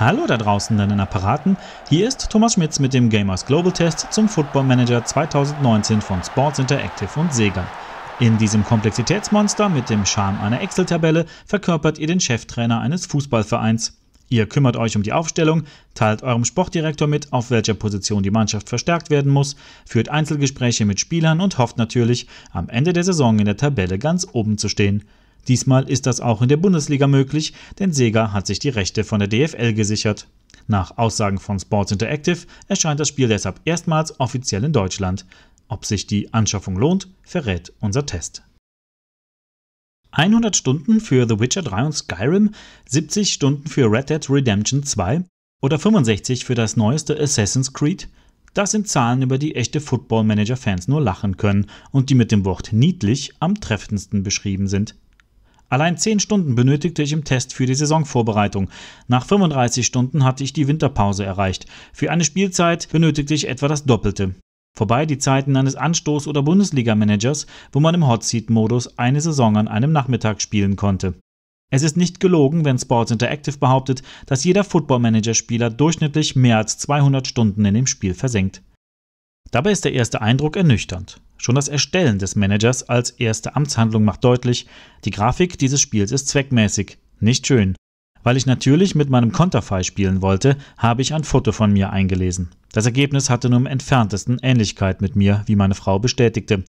Hallo da draußen an den Apparaten, hier ist Thomas Schmitz mit dem Gamers Global Test zum Football Manager 2019 von Sports Interactive und Sega. In diesem Komplexitätsmonster mit dem Charme einer Excel-Tabelle verkörpert ihr den Cheftrainer eines Fußballvereins. Ihr kümmert euch um die Aufstellung, teilt eurem Sportdirektor mit, auf welcher Position die Mannschaft verstärkt werden muss, führt Einzelgespräche mit Spielern und hofft natürlich, am Ende der Saison in der Tabelle ganz oben zu stehen. Diesmal ist das auch in der Bundesliga möglich, denn Sega hat sich die Rechte von der DFL gesichert. Nach Aussagen von Sports Interactive erscheint das Spiel deshalb erstmals offiziell in Deutschland. Ob sich die Anschaffung lohnt, verrät unser Test. 100 Stunden für The Witcher 3 und Skyrim, 70 Stunden für Red Dead Redemption 2 oder 65 für das neueste Assassin's Creed? Das sind Zahlen, über die echte Football Manager Fans nur lachen können und die mit dem Wort niedlich am treffendsten beschrieben sind. Allein 10 Stunden benötigte ich im Test für die Saisonvorbereitung. Nach 35 Stunden hatte ich die Winterpause erreicht. Für eine Spielzeit benötigte ich etwa das Doppelte. Vorbei die Zeiten eines Anstoß- oder Bundesliga-Managers, wo man im Hotseat-Modus eine Saison an einem Nachmittag spielen konnte. Es ist nicht gelogen, wenn Sports Interactive behauptet, dass jeder Football-Manager-Spieler durchschnittlich mehr als 200 Stunden in dem Spiel versenkt. Dabei ist der erste Eindruck ernüchternd. Schon das Erstellen des Managers als erste Amtshandlung macht deutlich, die Grafik dieses Spiels ist zweckmäßig, nicht schön. Weil ich natürlich mit meinem Konterfei spielen wollte, habe ich ein Foto von mir eingelesen. Das Ergebnis hatte nur im entferntesten Ähnlichkeit mit mir, wie meine Frau bestätigte.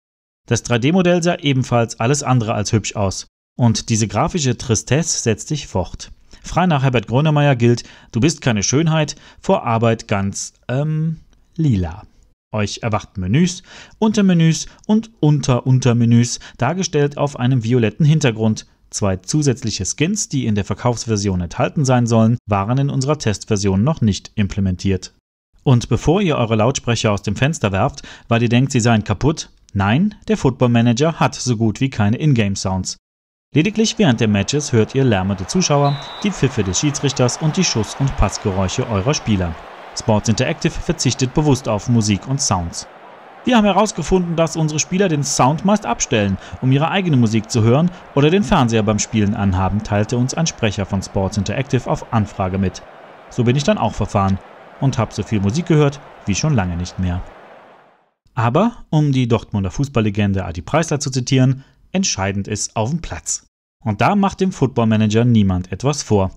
Das 3D-Modell sah ebenfalls alles andere als hübsch aus. Und diese grafische Tristesse setzt dich fort. Frei nach Herbert Grönemeyer gilt, du bist keine Schönheit, vor Arbeit ganz, ähm, lila. Euch erwarten Menüs, Untermenüs und Unteruntermenüs, dargestellt auf einem violetten Hintergrund. Zwei zusätzliche Skins, die in der Verkaufsversion enthalten sein sollen, waren in unserer Testversion noch nicht implementiert. Und bevor ihr eure Lautsprecher aus dem Fenster werft, weil ihr denkt, sie seien kaputt, nein, der Football Manager hat so gut wie keine Ingame-Sounds. Lediglich während der Matches hört ihr lärmende Zuschauer, die Pfiffe des Schiedsrichters und die Schuss- und Passgeräusche eurer Spieler. Sports Interactive verzichtet bewusst auf Musik und Sounds. Wir haben herausgefunden, dass unsere Spieler den Sound meist abstellen, um ihre eigene Musik zu hören oder den Fernseher beim Spielen anhaben, teilte uns ein Sprecher von Sports Interactive auf Anfrage mit. So bin ich dann auch verfahren und habe so viel Musik gehört wie schon lange nicht mehr. Aber, um die Dortmunder Fußballlegende Adi Preisler zu zitieren, entscheidend ist auf dem Platz. Und da macht dem Footballmanager niemand etwas vor.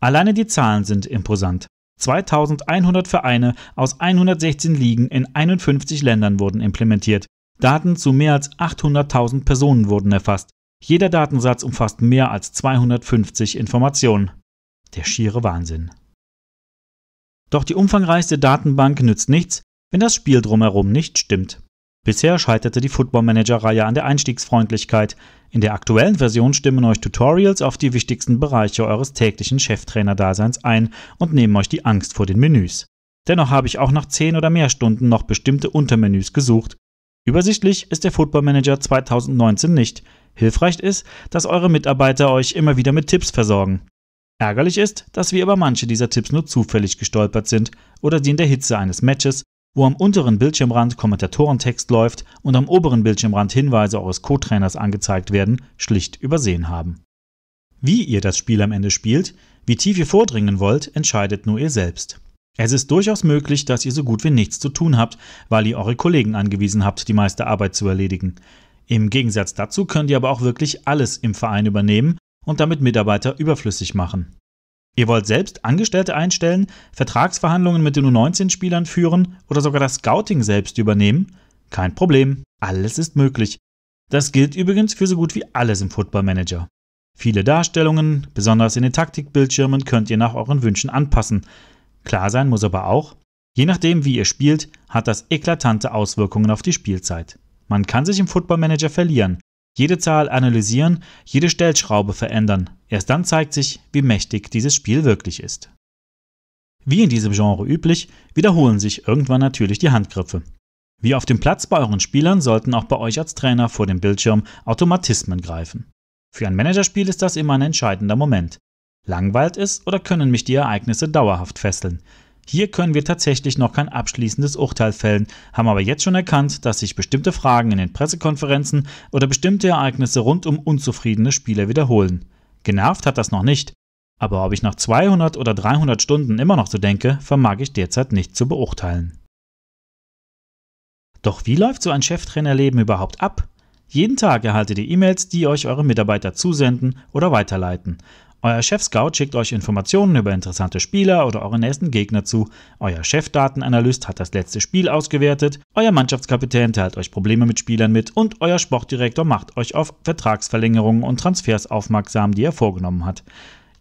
Alleine die Zahlen sind imposant. 2100 Vereine aus 116 Ligen in 51 Ländern wurden implementiert. Daten zu mehr als 800.000 Personen wurden erfasst. Jeder Datensatz umfasst mehr als 250 Informationen. Der schiere Wahnsinn. Doch die umfangreichste Datenbank nützt nichts, wenn das Spiel drumherum nicht stimmt. Bisher scheiterte die Football Manager-Reihe an der Einstiegsfreundlichkeit. In der aktuellen Version stimmen euch Tutorials auf die wichtigsten Bereiche eures täglichen Cheftrainer-Daseins ein und nehmen euch die Angst vor den Menüs. Dennoch habe ich auch nach 10 oder mehr Stunden noch bestimmte Untermenüs gesucht. Übersichtlich ist der Football Manager 2019 nicht. Hilfreich ist, dass eure Mitarbeiter euch immer wieder mit Tipps versorgen. Ärgerlich ist, dass wir über manche dieser Tipps nur zufällig gestolpert sind oder die in der Hitze eines Matches wo am unteren Bildschirmrand Kommentatorentext läuft und am oberen Bildschirmrand Hinweise eures Co-Trainers angezeigt werden, schlicht übersehen haben. Wie ihr das Spiel am Ende spielt, wie tief ihr vordringen wollt, entscheidet nur ihr selbst. Es ist durchaus möglich, dass ihr so gut wie nichts zu tun habt, weil ihr eure Kollegen angewiesen habt, die meiste Arbeit zu erledigen. Im Gegensatz dazu könnt ihr aber auch wirklich alles im Verein übernehmen und damit Mitarbeiter überflüssig machen. Ihr wollt selbst Angestellte einstellen, Vertragsverhandlungen mit den U19-Spielern führen oder sogar das Scouting selbst übernehmen? Kein Problem, alles ist möglich. Das gilt übrigens für so gut wie alles im Football Manager. Viele Darstellungen, besonders in den Taktikbildschirmen, könnt ihr nach euren Wünschen anpassen. Klar sein muss aber auch, je nachdem wie ihr spielt, hat das eklatante Auswirkungen auf die Spielzeit. Man kann sich im Football Manager verlieren, jede Zahl analysieren, jede Stellschraube verändern. Erst dann zeigt sich, wie mächtig dieses Spiel wirklich ist. Wie in diesem Genre üblich, wiederholen sich irgendwann natürlich die Handgriffe. Wie auf dem Platz bei euren Spielern sollten auch bei euch als Trainer vor dem Bildschirm Automatismen greifen. Für ein Managerspiel ist das immer ein entscheidender Moment. Langweilt es oder können mich die Ereignisse dauerhaft fesseln? Hier können wir tatsächlich noch kein abschließendes Urteil fällen, haben aber jetzt schon erkannt, dass sich bestimmte Fragen in den Pressekonferenzen oder bestimmte Ereignisse rund um unzufriedene Spieler wiederholen. Genervt hat das noch nicht, aber ob ich nach 200 oder 300 Stunden immer noch so denke, vermag ich derzeit nicht zu beurteilen. Doch wie läuft so ein Cheftrainerleben überhaupt ab? Jeden Tag erhaltet ihr E-Mails, die euch eure Mitarbeiter zusenden oder weiterleiten. Euer Chef-Scout schickt euch Informationen über interessante Spieler oder eure nächsten Gegner zu. Euer Chef-Datenanalyst hat das letzte Spiel ausgewertet. Euer Mannschaftskapitän teilt euch Probleme mit Spielern mit und euer Sportdirektor macht euch auf Vertragsverlängerungen und Transfers aufmerksam, die er vorgenommen hat.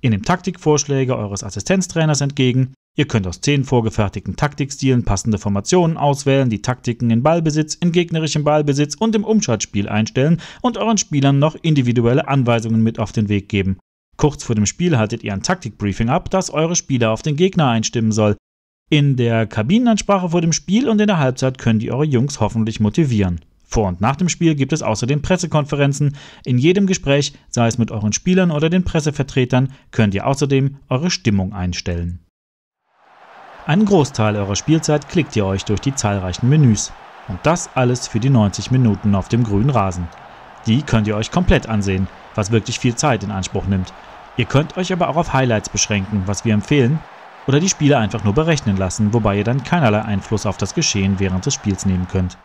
Ihr nehmt Taktikvorschläge eures Assistenztrainers entgegen. Ihr könnt aus zehn vorgefertigten Taktikstilen passende Formationen auswählen, die Taktiken in Ballbesitz, in gegnerischem Ballbesitz und im Umschaltspiel einstellen und euren Spielern noch individuelle Anweisungen mit auf den Weg geben. Kurz vor dem Spiel haltet ihr ein Taktikbriefing ab, das eure Spieler auf den Gegner einstimmen soll. In der Kabinenansprache vor dem Spiel und in der Halbzeit könnt ihr eure Jungs hoffentlich motivieren. Vor und nach dem Spiel gibt es außerdem Pressekonferenzen. In jedem Gespräch, sei es mit euren Spielern oder den Pressevertretern, könnt ihr außerdem eure Stimmung einstellen. Einen Großteil eurer Spielzeit klickt ihr euch durch die zahlreichen Menüs. Und das alles für die 90 Minuten auf dem grünen Rasen. Die könnt ihr euch komplett ansehen was wirklich viel Zeit in Anspruch nimmt. Ihr könnt euch aber auch auf Highlights beschränken, was wir empfehlen, oder die Spiele einfach nur berechnen lassen, wobei ihr dann keinerlei Einfluss auf das Geschehen während des Spiels nehmen könnt.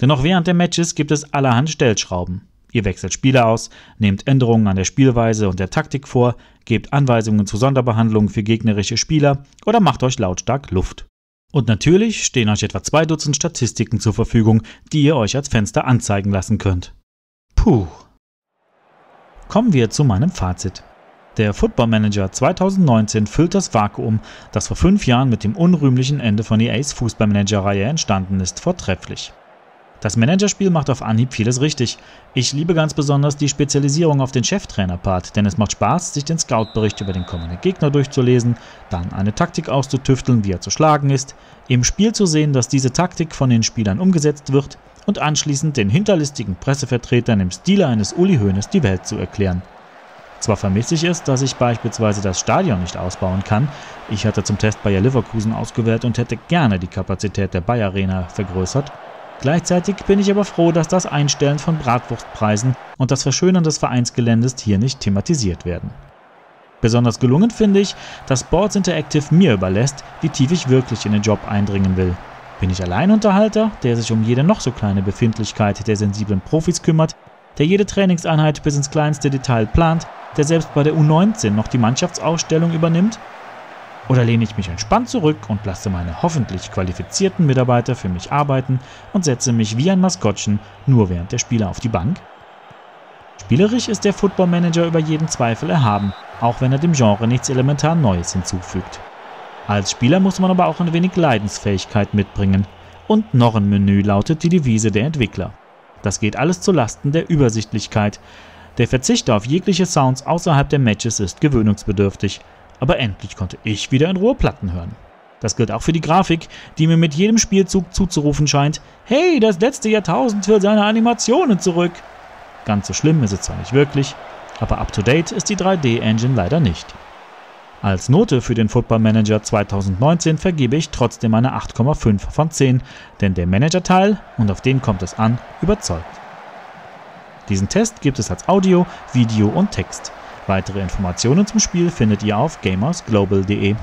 Denn auch während der Matches gibt es allerhand Stellschrauben. Ihr wechselt Spieler aus, nehmt Änderungen an der Spielweise und der Taktik vor, gebt Anweisungen zu Sonderbehandlungen für gegnerische Spieler oder macht euch lautstark Luft. Und natürlich stehen euch etwa zwei Dutzend Statistiken zur Verfügung, die ihr euch als Fenster anzeigen lassen könnt. Puh, Kommen wir zu meinem Fazit. Der Football Manager 2019 füllt das Vakuum, das vor fünf Jahren mit dem unrühmlichen Ende von EAs Fußballmanager-Reihe entstanden ist, vortrefflich. Das Managerspiel macht auf Anhieb vieles richtig. Ich liebe ganz besonders die Spezialisierung auf den Cheftrainer-Part, denn es macht Spaß, sich den Scout-Bericht über den kommenden Gegner durchzulesen, dann eine Taktik auszutüfteln, wie er zu schlagen ist, im Spiel zu sehen, dass diese Taktik von den Spielern umgesetzt wird und anschließend den hinterlistigen Pressevertretern im Stile eines Uli Hoeneß die Welt zu erklären. Zwar vermisse ich es, dass ich beispielsweise das Stadion nicht ausbauen kann, ich hatte zum Test Bayer Leverkusen ausgewählt und hätte gerne die Kapazität der Bayer Arena vergrößert, gleichzeitig bin ich aber froh, dass das Einstellen von Bratwurstpreisen und das Verschönern des Vereinsgeländes hier nicht thematisiert werden. Besonders gelungen finde ich, dass Boards Interactive mir überlässt, wie tief ich wirklich in den Job eindringen will. Bin ich Alleinunterhalter, der sich um jede noch so kleine Befindlichkeit der sensiblen Profis kümmert, der jede Trainingseinheit bis ins kleinste Detail plant, der selbst bei der U19 noch die Mannschaftsausstellung übernimmt? Oder lehne ich mich entspannt zurück und lasse meine hoffentlich qualifizierten Mitarbeiter für mich arbeiten und setze mich wie ein Maskottchen nur während der Spiele auf die Bank? Spielerisch ist der Football Manager über jeden Zweifel erhaben, auch wenn er dem Genre nichts elementar Neues hinzufügt. Als Spieler muss man aber auch ein wenig Leidensfähigkeit mitbringen. Und Norrenmenü lautet die Devise der Entwickler. Das geht alles zu Lasten der Übersichtlichkeit. Der Verzicht auf jegliche Sounds außerhalb der Matches ist gewöhnungsbedürftig, aber endlich konnte ich wieder in Ruhe Platten hören. Das gilt auch für die Grafik, die mir mit jedem Spielzug zuzurufen scheint, hey, das letzte Jahrtausend will seine Animationen zurück. Ganz so schlimm ist es zwar nicht wirklich, aber up-to-date ist die 3D-Engine leider nicht. Als Note für den Football Manager 2019 vergebe ich trotzdem eine 8,5 von 10, denn der Manager-Teil, und auf den kommt es an, überzeugt. Diesen Test gibt es als Audio, Video und Text. Weitere Informationen zum Spiel findet ihr auf gamersglobal.de.